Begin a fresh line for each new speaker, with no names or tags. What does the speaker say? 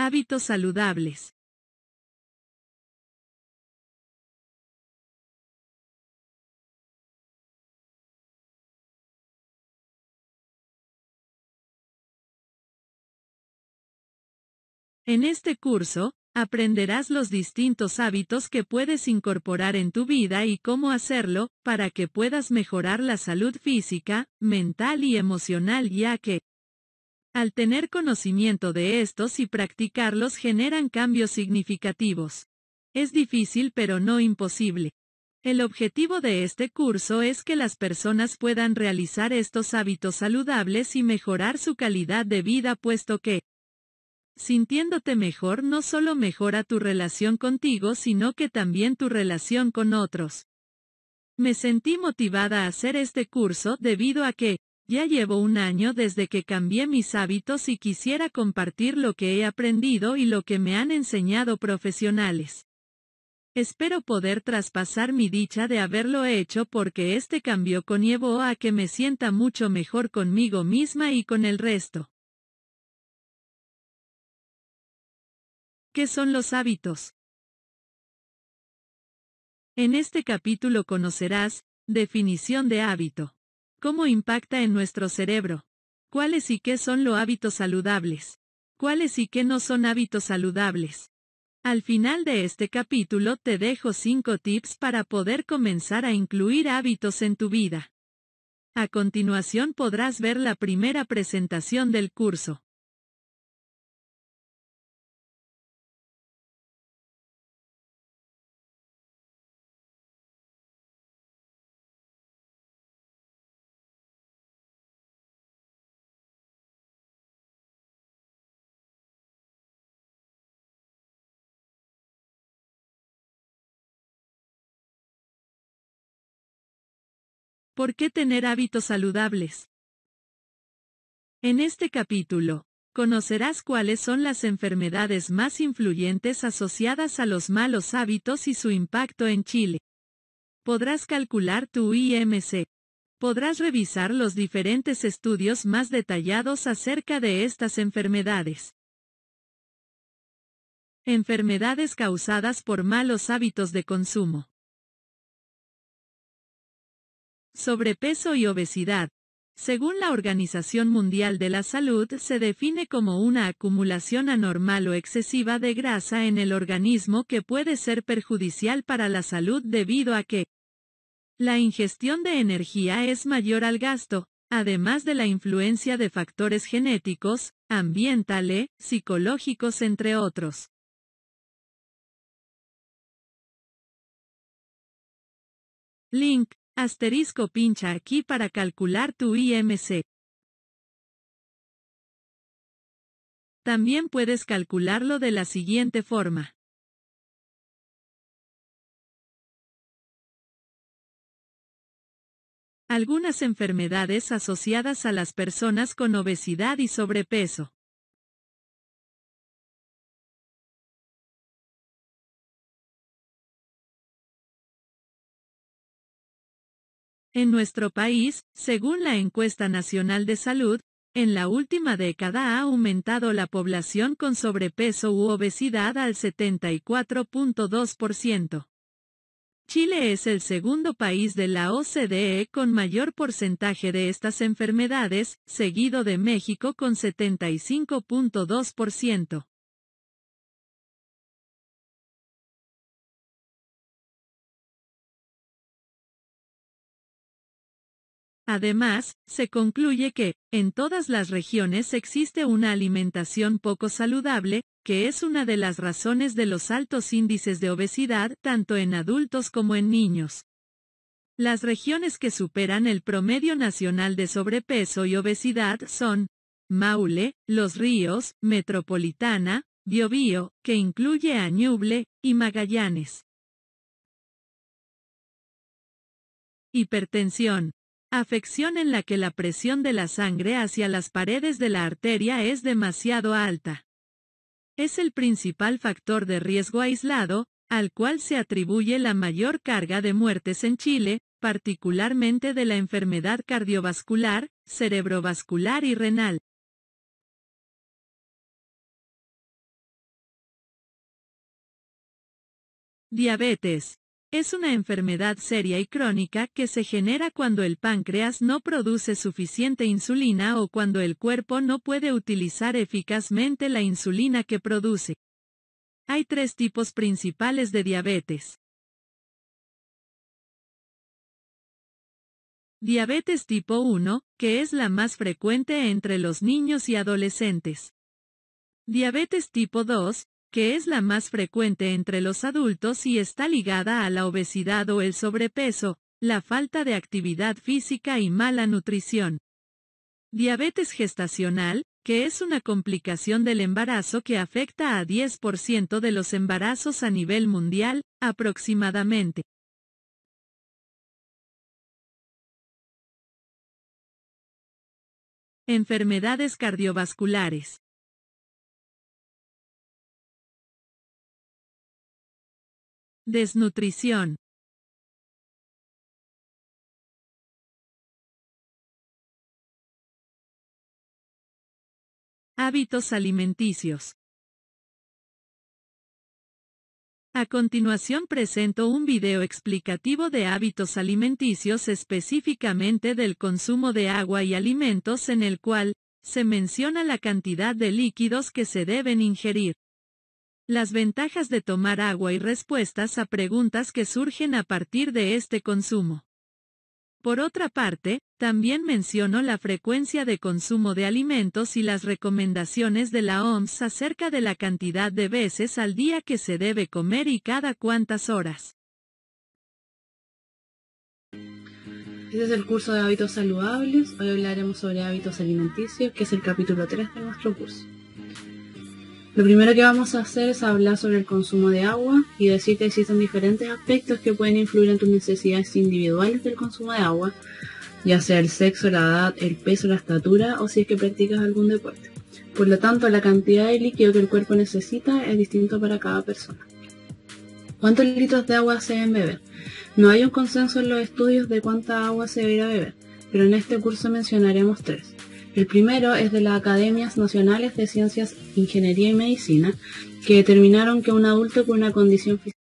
Hábitos saludables. En este curso, aprenderás los distintos hábitos que puedes
incorporar en tu vida y cómo hacerlo para que puedas mejorar la salud física, mental y emocional ya que, al tener conocimiento de estos y practicarlos generan cambios significativos. Es difícil pero no imposible. El objetivo de este curso es que las personas puedan realizar estos hábitos saludables y mejorar su calidad de vida puesto que, sintiéndote mejor no solo mejora tu relación contigo sino que también tu relación con otros. Me sentí motivada a hacer este curso debido a que, ya llevo un año desde que cambié mis hábitos y quisiera compartir lo que he aprendido y lo que me han enseñado profesionales. Espero poder traspasar mi dicha de haberlo hecho porque este cambio conllevó a que me sienta
mucho mejor conmigo misma y con el resto. ¿Qué son los hábitos? En este capítulo conocerás, definición de hábito. ¿Cómo
impacta en nuestro cerebro? ¿Cuáles y qué son los hábitos saludables? ¿Cuáles y qué no son hábitos saludables? Al final de este capítulo te dejo 5 tips para poder comenzar a incluir hábitos en tu vida. A continuación
podrás ver la primera presentación del curso. ¿Por qué tener hábitos saludables? En este capítulo, conocerás cuáles son las
enfermedades más influyentes asociadas a los malos hábitos y su impacto en Chile. Podrás calcular tu IMC. Podrás revisar los diferentes estudios más detallados acerca de estas enfermedades.
Enfermedades causadas por malos hábitos de consumo sobrepeso y obesidad.
Según la Organización Mundial de la Salud, se define como una acumulación anormal o excesiva de grasa en el organismo que puede ser perjudicial para la salud debido a que la ingestión de energía es mayor al gasto, además de la influencia de factores genéticos, ambientales, psicológicos,
entre otros. Link Asterisco pincha aquí para calcular tu IMC. También puedes calcularlo de la siguiente forma. Algunas enfermedades asociadas a las personas con obesidad y sobrepeso. En nuestro país, según la
encuesta nacional de salud, en la última década ha aumentado la población con sobrepeso u obesidad al 74.2%. Chile es el segundo país de la OCDE con mayor porcentaje de estas
enfermedades, seguido de México con 75.2%. Además, se concluye que, en todas las regiones existe una alimentación poco saludable,
que es una de las razones de los altos índices de obesidad tanto en adultos como en niños. Las regiones que superan el promedio nacional de sobrepeso y obesidad son Maule, Los Ríos, Metropolitana,
Biobío, que incluye a Ñuble, y Magallanes. Hipertensión. Afección en la que la
presión de la sangre hacia las paredes de la arteria es demasiado alta. Es el principal factor de riesgo aislado, al cual se atribuye la mayor carga de muertes en Chile, particularmente de la enfermedad cardiovascular,
cerebrovascular y renal. Diabetes. Es una enfermedad seria y crónica que se genera cuando el páncreas no produce
suficiente insulina o cuando el cuerpo no puede utilizar eficazmente la insulina
que produce. Hay tres tipos principales de diabetes. Diabetes tipo 1, que es la más frecuente entre los niños y adolescentes. Diabetes
tipo 2, que es la más frecuente entre los adultos y está ligada a la obesidad o el sobrepeso, la falta de actividad física y mala nutrición. Diabetes gestacional, que es una complicación del embarazo que
afecta a 10% de los embarazos a nivel mundial, aproximadamente. Enfermedades cardiovasculares. Desnutrición. Hábitos alimenticios. A continuación presento un video
explicativo de hábitos alimenticios específicamente del consumo de agua y alimentos en el cual, se menciona la cantidad de líquidos que se deben ingerir. Las ventajas de tomar agua y respuestas a preguntas que surgen a partir de este consumo. Por otra parte, también menciono la frecuencia de consumo de alimentos y las recomendaciones de la OMS acerca de la cantidad de veces al día que se debe comer y cada cuántas horas. Este es el curso de hábitos saludables. Hoy hablaremos sobre hábitos alimenticios, que es el capítulo 3 de nuestro curso. Lo primero que vamos a hacer es hablar sobre el consumo de agua y decir que existen diferentes aspectos que pueden influir en tus necesidades individuales del consumo de agua, ya sea el sexo, la edad, el peso, la estatura o si es que practicas algún deporte. Por lo tanto, la cantidad de líquido que el cuerpo necesita es distinto para cada persona. ¿Cuántos litros de agua se deben beber? No hay un consenso en los estudios de cuánta agua se a beber, pero en este curso mencionaremos tres. El primero es de las Academias Nacionales de Ciencias, Ingeniería y
Medicina, que determinaron que un adulto con una condición física